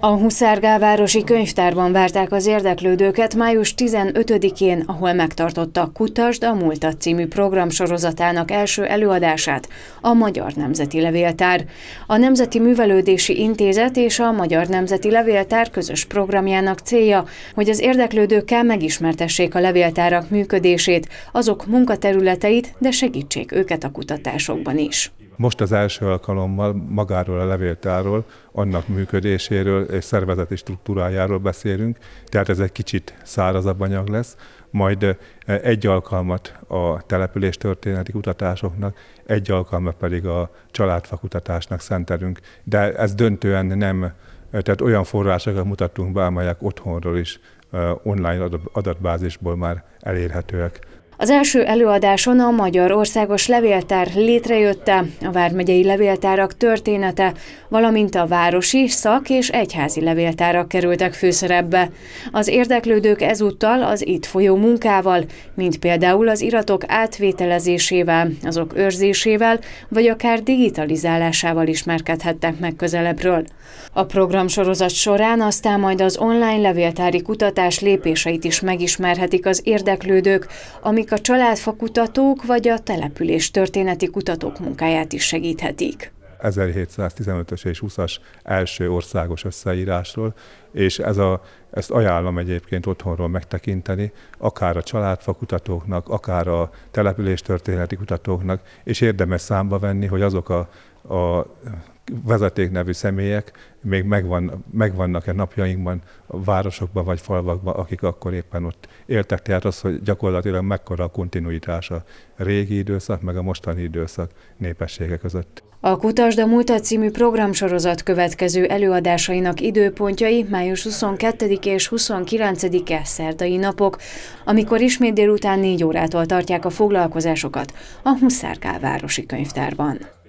A Huszárgálvárosi könyvtárban várták az érdeklődőket május 15-én, ahol megtartotta Kutasd a Múltat című programsorozatának első előadását, a Magyar Nemzeti Levéltár. A Nemzeti Művelődési Intézet és a Magyar Nemzeti Levéltár közös programjának célja, hogy az érdeklődőkkel megismertessék a levéltárak működését, azok munkaterületeit, de segítsék őket a kutatásokban is. Most az első alkalommal magáról a levéltárról, annak működéséről és szervezeti struktúrájáról beszélünk, tehát ez egy kicsit szárazabb anyag lesz, majd e, egy alkalmat a település történeti kutatásoknak, egy alkalmat pedig a családfakutatásnak szentelünk. De ez döntően nem, e, tehát olyan forrásokat mutattunk be, amelyek otthonról is e, online adatbázisból már elérhetőek az első előadáson a Magyar Országos Levéltár létrejötte, a vármegyei levéltárak története, valamint a városi, szak és egyházi levéltárak kerültek főszerepbe. Az érdeklődők ezúttal az itt folyó munkával, mint például az iratok átvételezésével, azok őrzésével, vagy akár digitalizálásával ismerkedhettek meg közelebbről. A programsorozat során aztán majd az online levéltári kutatás lépéseit is megismerhetik az érdeklődők, amik akik a családfakutatók vagy a település történeti kutatók munkáját is segíthetik. 1715-ös és 20-as első országos összeírásról, és ez a, ezt ajánlom egyébként otthonról megtekinteni, akár a családfa kutatóknak, akár a településtörténeti kutatóknak, és érdemes számba venni, hogy azok a, a vezetéknevű személyek még megvan, megvannak-e napjainkban a városokban vagy falvakban, akik akkor éppen ott éltek. Tehát az, hogy gyakorlatilag mekkora a kontinuitás a régi időszak, meg a mostani időszak népessége között. A Kutasd a Múltat című programsorozat következő előadásainak időpontjai május 22 és 29-e szerdai napok, amikor ismét délután 4 órától tartják a foglalkozásokat a Huszárkál Városi Könyvtárban.